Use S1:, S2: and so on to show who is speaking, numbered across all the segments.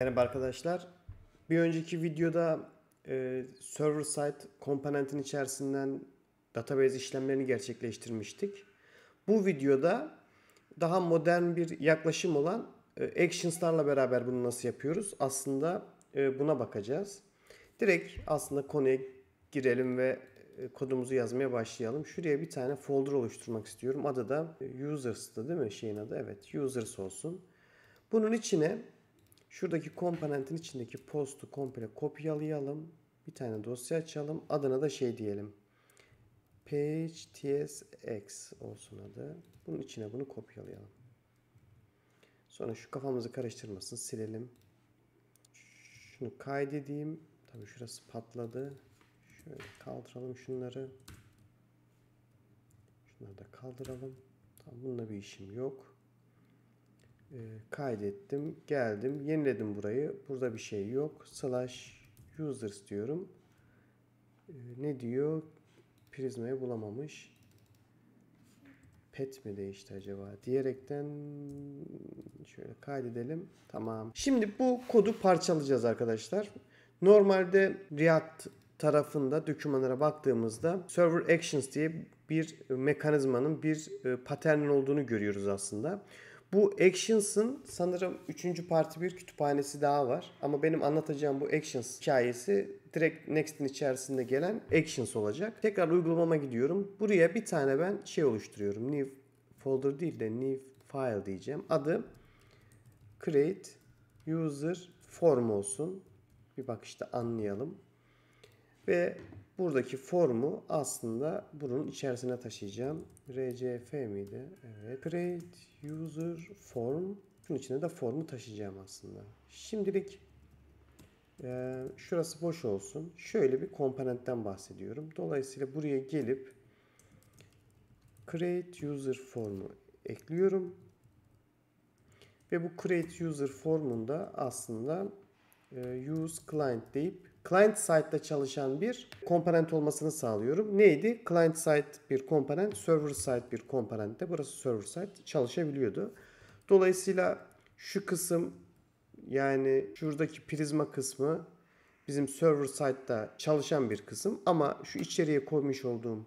S1: Merhaba arkadaşlar. Bir önceki videoda e, server side komponentin içerisinden database işlemlerini gerçekleştirmiştik. Bu videoda daha modern bir yaklaşım olan e, actions'larla beraber bunu nasıl yapıyoruz? Aslında e, buna bakacağız. Direkt aslında konuya girelim ve e, kodumuzu yazmaya başlayalım. Şuraya bir tane folder oluşturmak istiyorum. Adı da e, users'tı değil mi şeyin adı? Evet, users olsun. Bunun içine Şuradaki komponentin içindeki postu komple kopyalayalım. Bir tane dosya açalım. Adına da şey diyelim. Page tsx olsun adı. Bunun içine bunu kopyalayalım. Sonra şu kafamızı karıştırmasın. Silelim. Şunu kaydedeyim. Tabii şurası patladı. Şöyle kaldıralım şunları. Şunları da kaldıralım. Tamam, bununla bir işim yok. E, kaydettim. Geldim. Yeniledim burayı. Burada bir şey yok. Slash users diyorum. E, ne diyor? Prizma'yı bulamamış. Pet mi değişti acaba diyerekten şöyle kaydedelim. Tamam. Şimdi bu kodu parçalayacağız arkadaşlar. Normalde React tarafında dokümanlara baktığımızda server actions diye bir mekanizmanın bir e, paternin olduğunu görüyoruz aslında. Bu Actions'ın sanırım 3. parti bir kütüphanesi daha var. Ama benim anlatacağım bu Actions hikayesi direkt Next'in içerisinde gelen Actions olacak. Tekrar uygulamama gidiyorum. Buraya bir tane ben şey oluşturuyorum. New folder değil de new file diyeceğim. Adı create user form olsun. Bir bak işte anlayalım. Ve buradaki formu aslında bunun içerisine taşıyacağım. RCF miydi? Evet. Create user form şunun içine de formu taşıyacağım aslında. Şimdilik e, şurası boş olsun. Şöyle bir komponentten bahsediyorum. Dolayısıyla buraya gelip create user formu ekliyorum. Ve bu create user formunda aslında e, use client deyip client side'da çalışan bir komponent olmasını sağlıyorum. Neydi? Client side bir komponent, server side bir komponent de burası server side çalışabiliyordu. Dolayısıyla şu kısım yani şuradaki prizma kısmı bizim server side'da çalışan bir kısım ama şu içeriye koymuş olduğum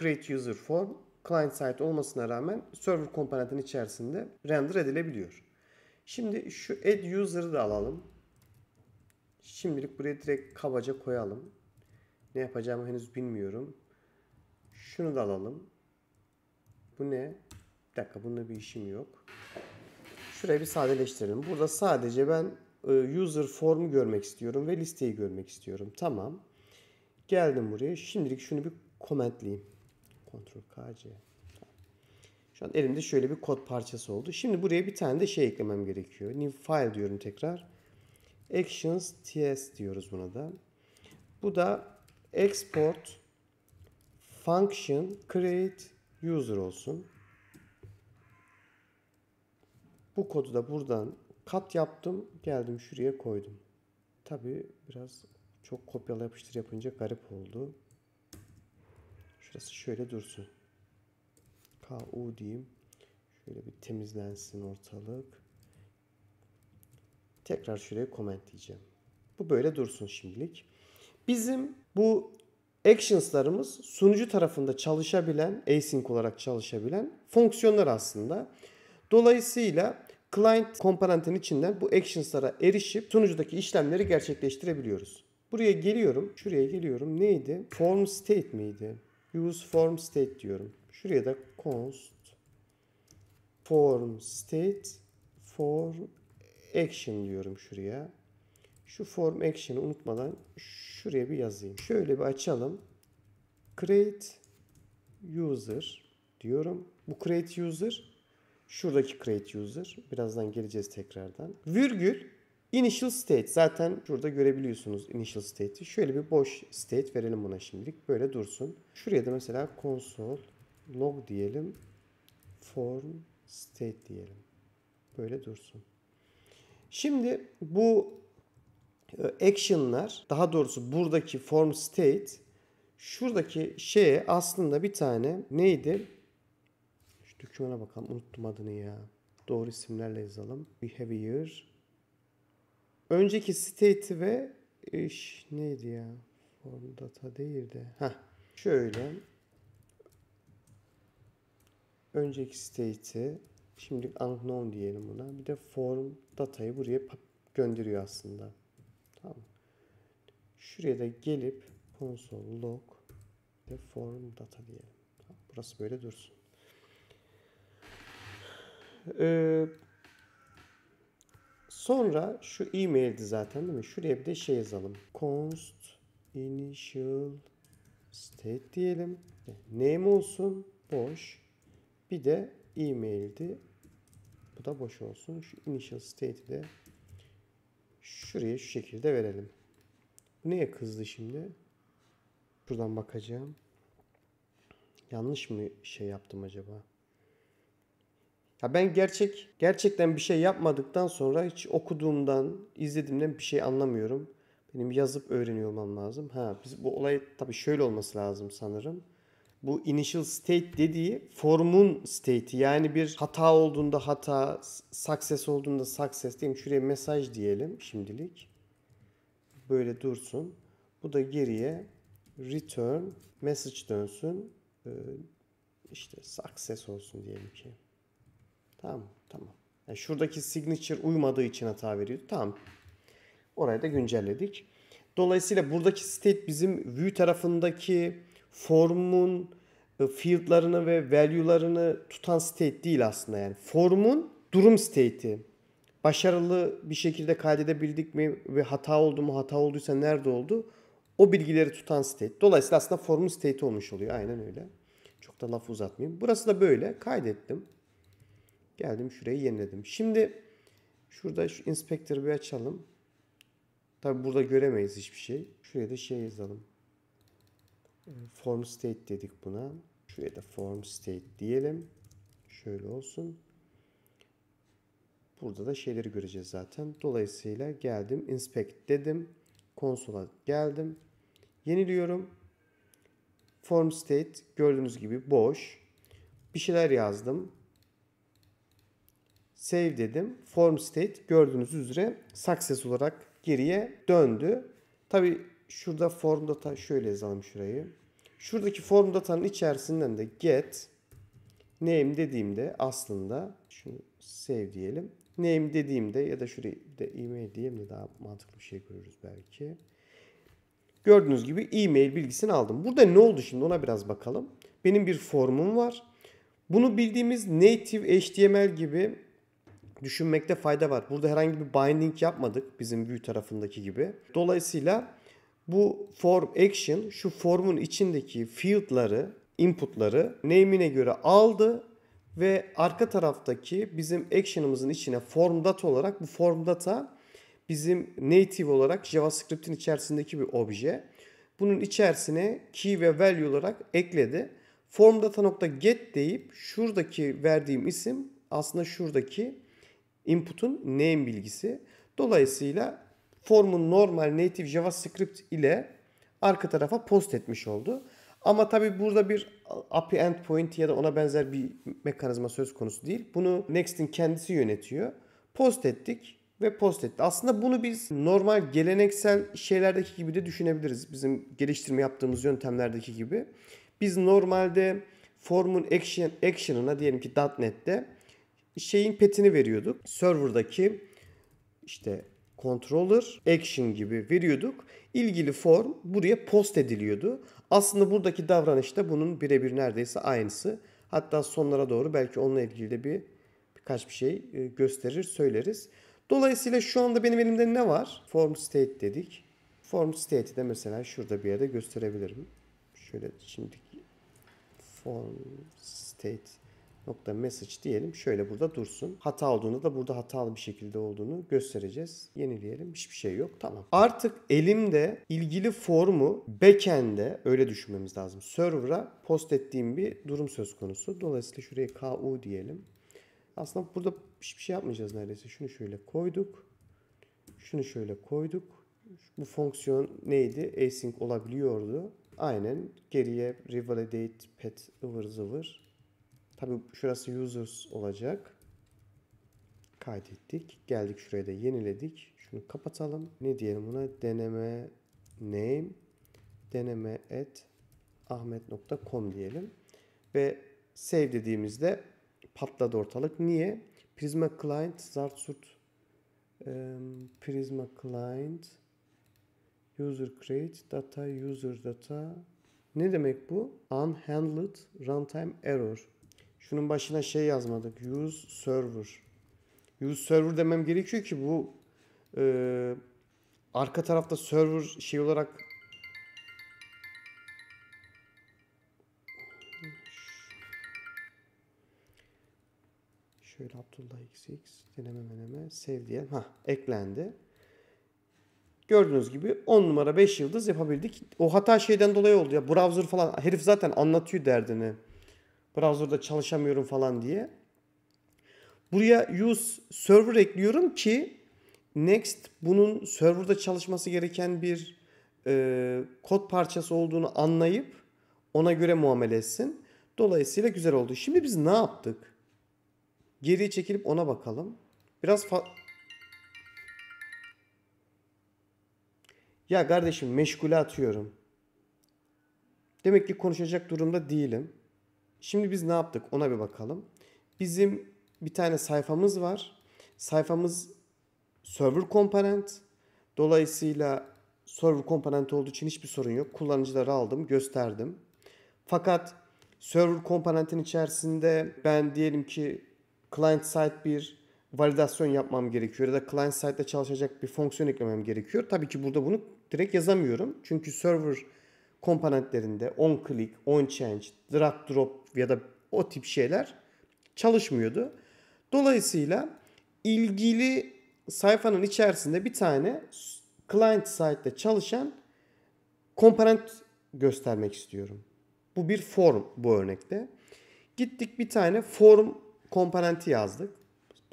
S1: create user form client side olmasına rağmen server komponentin içerisinde render edilebiliyor. Şimdi şu add user'ı da alalım. Şimdilik buraya direkt kabaca koyalım. Ne yapacağımı henüz bilmiyorum. Şunu da alalım. Bu ne? Bir dakika bununla bir işim yok. Şurayı bir sadeleştirelim. Burada sadece ben e, user form görmek istiyorum ve listeyi görmek istiyorum. Tamam. Geldim buraya. Şimdilik şunu bir commentleyeyim. Ctrl KC. Şu an elimde şöyle bir kod parçası oldu. Şimdi buraya bir tane de şey eklemem gerekiyor. New file diyorum tekrar. Actions TS diyoruz buna da. Bu da export function create user olsun. Bu kodu da buradan kat yaptım. Geldim şuraya koydum. Tabi biraz çok kopyala yapıştır yapınca garip oldu. Şurası şöyle dursun. KU diyeyim. Şöyle bir temizlensin ortalık. Tekrar şuraya comment diyeceğim. Bu böyle dursun şimdilik. Bizim bu actions'larımız sunucu tarafında çalışabilen, async olarak çalışabilen fonksiyonlar aslında. Dolayısıyla client komponentin içinden bu actions'lara erişip sunucudaki işlemleri gerçekleştirebiliyoruz. Buraya geliyorum. Şuraya geliyorum. Neydi? Form state miydi? Use form state diyorum. Şuraya da const form state form action diyorum şuraya. Şu form action'ı unutmadan şuraya bir yazayım. Şöyle bir açalım. Create user diyorum. Bu create user şuradaki create user. Birazdan geleceğiz tekrardan. Virgül initial state. Zaten şurada görebiliyorsunuz initial state'i. Şöyle bir boş state verelim buna şimdilik. Böyle dursun. Şuraya da mesela console log diyelim. Form state diyelim. Böyle dursun. Şimdi bu e, action'lar daha doğrusu buradaki form state şuradaki şeye aslında bir tane neydi? Şu dokümana bakalım unuttum adını ya. Doğru isimlerle yazalım. Behavior. Önceki state ve iş neydi ya? Form data değil de. Heh. Şöyle. Önceki state'i Şimdilik unknown diyelim buna. Bir de form datayı buraya gönderiyor aslında. Tamam. Şuraya da gelip console log ve form data diyelim. Tamam. Burası böyle dursun. Ee, sonra şu e-maildi zaten değil mi? Şuraya bir de şey yazalım. const initial state diyelim. Name olsun boş. Bir de e-maildi. Bu da boş olsun. Şu initial state'i de şuraya şu şekilde verelim. Bu neye kızdı şimdi? Buradan bakacağım. Yanlış mı şey yaptım acaba? Ya ben gerçek gerçekten bir şey yapmadıktan sonra hiç okuduğumdan, izlediğimden bir şey anlamıyorum. Benim yazıp öğreniyor olmam lazım. Ha biz bu olay tabii şöyle olması lazım sanırım bu initial state dediği formun state'i yani bir hata olduğunda hata, success olduğunda success diyelim. Şuraya mesaj diyelim şimdilik. Böyle dursun. Bu da geriye return message dönsün. Ee, işte success olsun diyelim ki. Tamam, tamam. Yani şuradaki signature uymadığı için hata veriyor Tamam. Orayı da güncelledik. Dolayısıyla buradaki state bizim view tarafındaki formun e, field'larını ve value'larını tutan state değil aslında yani. Formun durum state'i. Başarılı bir şekilde kaydedebildik mi ve hata oldu mu, hata olduysa nerede oldu? O bilgileri tutan state. Dolayısıyla aslında formun state'i olmuş oluyor. Aynen öyle. Çok da laf uzatmayayım. Burası da böyle. Kaydettim. Geldim şurayı yeniledim. Şimdi şurada şu inspector'ı bir açalım. Tabi burada göremeyiz hiçbir şey. Şuraya da şey yazalım form state dedik buna. Şuraya da form state diyelim. Şöyle olsun. Burada da şeyleri göreceğiz zaten. Dolayısıyla geldim inspect dedim. Konsola geldim. Yeniliyorum. Form state gördüğünüz gibi boş. Bir şeyler yazdım. Save dedim. Form state gördüğünüz üzere success olarak geriye döndü. Tabi şurada form data şöyle yazalım şurayı. Şuradaki form datanın içerisinden de get name dediğimde aslında şunu save diyelim. Name dediğimde ya da şuraya de email diyeyim de daha mantıklı bir şey görürüz belki. Gördüğünüz gibi e-mail bilgisini aldım. Burada ne oldu şimdi ona biraz bakalım. Benim bir formum var. Bunu bildiğimiz native HTML gibi düşünmekte fayda var. Burada herhangi bir binding yapmadık bizim view tarafındaki gibi. Dolayısıyla bu form action şu formun içindeki field'ları, input'ları name'ine göre aldı ve arka taraftaki bizim action'ımızın içine form data olarak bu form data bizim native olarak JavaScript'in içerisindeki bir obje. Bunun içerisine key ve value olarak ekledi. Form data.get deyip şuradaki verdiğim isim aslında şuradaki input'un name bilgisi. Dolayısıyla formun normal native JavaScript ile arka tarafa post etmiş oldu. Ama tabii burada bir API endpoint ya da ona benzer bir mekanizma söz konusu değil. Bunu Next'in kendisi yönetiyor. Post ettik ve post etti. Aslında bunu biz normal geleneksel şeylerdeki gibi de düşünebiliriz. Bizim geliştirme yaptığımız yöntemlerdeki gibi. Biz normalde formun action, action'ına diyelim ki .NET'te şeyin petini veriyorduk. Server'daki işte controller, action gibi veriyorduk. İlgili form buraya post ediliyordu. Aslında buradaki davranışta bunun birebir neredeyse aynısı. Hatta sonlara doğru belki onunla ilgili de bir birkaç bir şey e, gösterir, söyleriz. Dolayısıyla şu anda benim elimde ne var? Form state dedik. Form state'i de mesela şurada bir yerde gösterebilirim. Şöyle şimdi form state nokta message diyelim. Şöyle burada dursun. Hata olduğunda da burada hatalı bir şekilde olduğunu göstereceğiz. Yenileyelim. Hiçbir şey yok. Tamam. Artık elimde ilgili formu backend'e öyle düşünmemiz lazım. Server'a post ettiğim bir durum söz konusu. Dolayısıyla şuraya KU diyelim. Aslında burada hiçbir şey yapmayacağız neredeyse. Şunu şöyle koyduk. Şunu şöyle koyduk. Bu fonksiyon neydi? Async olabiliyordu. Aynen geriye revalidate pet ıvır zıvır Tabi şurası users olacak. Kaydettik. Geldik şuraya da yeniledik. Şunu kapatalım. Ne diyelim buna? Deneme name deneme et ahmet.com diyelim. Ve save dediğimizde patladı ortalık. Niye? Prisma Client Zartsurt Prisma Client User Create Data User Data ne demek bu? Unhandled Runtime Error Şunun başına şey yazmadık. Use server. Use server demem gerekiyor ki bu e, arka tarafta server şey olarak şöyle Abdullah XX deneme meneme sev diyelim. Ha eklendi. Gördüğünüz gibi 10 numara 5 yıldız yapabildik. O hata şeyden dolayı oldu ya browser falan herif zaten anlatıyor derdini. Browser'da çalışamıyorum falan diye. Buraya use server ekliyorum ki next bunun serverda çalışması gereken bir e, kod parçası olduğunu anlayıp ona göre muamele etsin. Dolayısıyla güzel oldu. Şimdi biz ne yaptık? Geriye çekilip ona bakalım. Biraz fa Ya kardeşim meşgule atıyorum. Demek ki konuşacak durumda değilim. Şimdi biz ne yaptık ona bir bakalım. Bizim bir tane sayfamız var. Sayfamız server komponent. Dolayısıyla server komponenti olduğu için hiçbir sorun yok. Kullanıcıları aldım, gösterdim. Fakat server komponentin içerisinde ben diyelim ki client side bir validasyon yapmam gerekiyor ya da client side'da çalışacak bir fonksiyon eklemem gerekiyor. Tabii ki burada bunu direkt yazamıyorum. Çünkü server komponentlerinde on click, on change, drag drop ya da o tip şeyler çalışmıyordu. Dolayısıyla ilgili sayfanın içerisinde bir tane client side'de çalışan komponent göstermek istiyorum. Bu bir form bu örnekte. Gittik bir tane form komponenti yazdık.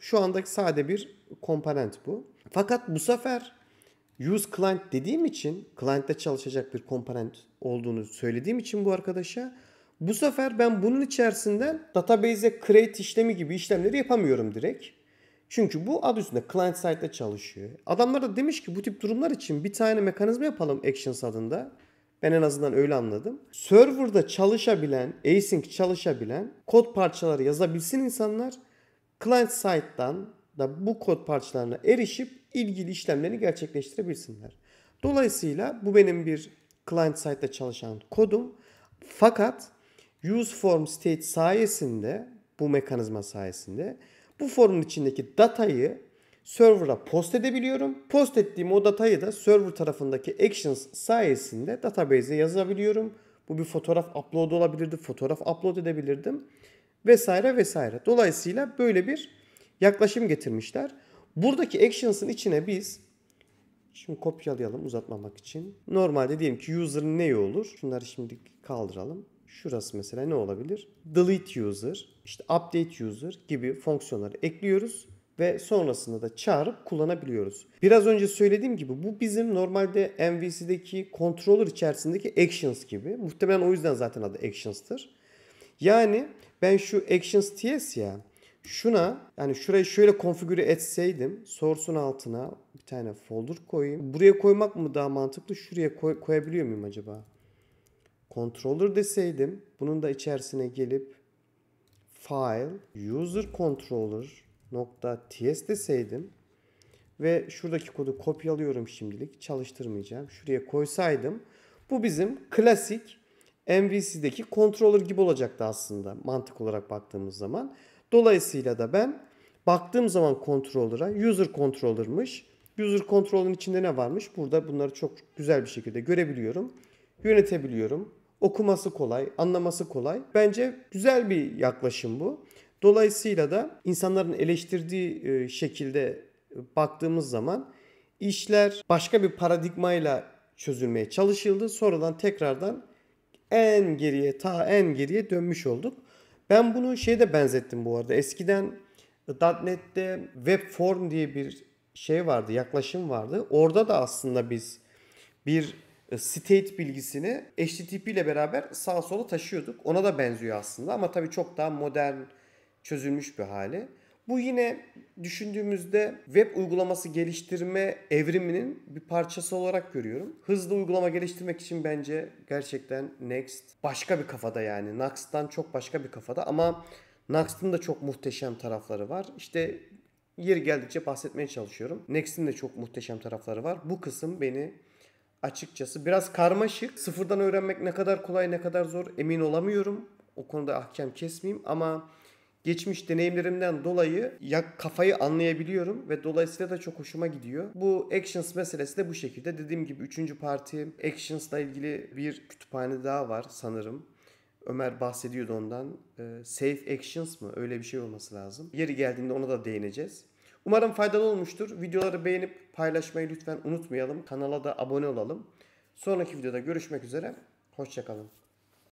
S1: Şu andaki sade bir komponent bu. Fakat bu sefer Use client dediğim için client'te çalışacak bir komponent olduğunu söylediğim için bu arkadaşa bu sefer ben bunun içerisinden database'e create işlemi gibi işlemleri yapamıyorum direkt. Çünkü bu ad üstünde client side'de çalışıyor. Adamlar da demiş ki bu tip durumlar için bir tane mekanizma yapalım Actions adında. Ben en azından öyle anladım. Server'da çalışabilen, async çalışabilen kod parçaları yazabilsin insanlar. Client side'dan da bu kod parçalarına erişip ilgili işlemlerini gerçekleştirebilsinler. Dolayısıyla bu benim bir client side'da çalışan kodum. Fakat use form state sayesinde bu mekanizma sayesinde bu formun içindeki datayı server'a post edebiliyorum. Post ettiğim o datayı da server tarafındaki actions sayesinde database'e yazabiliyorum. Bu bir fotoğraf upload olabilirdi, fotoğraf upload edebilirdim vesaire vesaire. Dolayısıyla böyle bir yaklaşım getirmişler. Buradaki actions'ın içine biz şimdi kopyalayalım uzatmamak için. Normalde diyelim ki user ne olur? Şunları şimdi kaldıralım. Şurası mesela ne olabilir? Delete user, işte update user gibi fonksiyonları ekliyoruz ve sonrasında da çağırıp kullanabiliyoruz. Biraz önce söylediğim gibi bu bizim normalde MVC'deki controller içerisindeki actions gibi. Muhtemelen o yüzden zaten adı actions'tır. Yani ben şu actions TS ya Şuna yani şurayı şöyle konfigüre etseydim source'un altına bir tane folder koyayım. Buraya koymak mı daha mantıklı? Şuraya koy, koyabiliyor muyum acaba? Controller deseydim bunun da içerisine gelip file user controller nokta ts deseydim ve şuradaki kodu kopyalıyorum şimdilik çalıştırmayacağım. Şuraya koysaydım bu bizim klasik MVC'deki controller gibi olacaktı aslında mantık olarak baktığımız zaman. Dolayısıyla da ben baktığım zaman controller'a user controller'mış. User controller'ın içinde ne varmış? Burada bunları çok güzel bir şekilde görebiliyorum. Yönetebiliyorum. Okuması kolay, anlaması kolay. Bence güzel bir yaklaşım bu. Dolayısıyla da insanların eleştirdiği e, şekilde e, baktığımız zaman işler başka bir paradigmayla çözülmeye çalışıldı. Sonradan tekrardan en geriye ta en geriye dönmüş olduk. Ben bunu şeye de benzettim bu arada. Eskiden .NET'te web form diye bir şey vardı, yaklaşım vardı. Orada da aslında biz bir e, state bilgisini HTTP ile beraber sağa sola taşıyorduk. Ona da benziyor aslında ama tabii çok daha modern çözülmüş bir hali. Bu yine düşündüğümüzde web uygulaması geliştirme evriminin bir parçası olarak görüyorum. Hızlı uygulama geliştirmek için bence gerçekten Next başka bir kafada yani. Next'tan çok başka bir kafada ama Next'in de çok muhteşem tarafları var. İşte yeri geldikçe bahsetmeye çalışıyorum. Next'in de çok muhteşem tarafları var. Bu kısım beni açıkçası biraz karmaşık. Sıfırdan öğrenmek ne kadar kolay ne kadar zor emin olamıyorum. O konuda ahkam kesmeyeyim ama geçmiş deneyimlerimden dolayı ya kafayı anlayabiliyorum ve dolayısıyla da çok hoşuma gidiyor. Bu Actions meselesi de bu şekilde. Dediğim gibi 3. parti Actions'la ilgili bir kütüphane daha var sanırım. Ömer bahsediyordu ondan. E, Safe Actions mı? Öyle bir şey olması lazım. Yeri geldiğinde ona da değineceğiz. Umarım faydalı olmuştur. Videoları beğenip paylaşmayı lütfen unutmayalım. Kanala da abone olalım. Sonraki videoda görüşmek üzere. Hoşçakalın.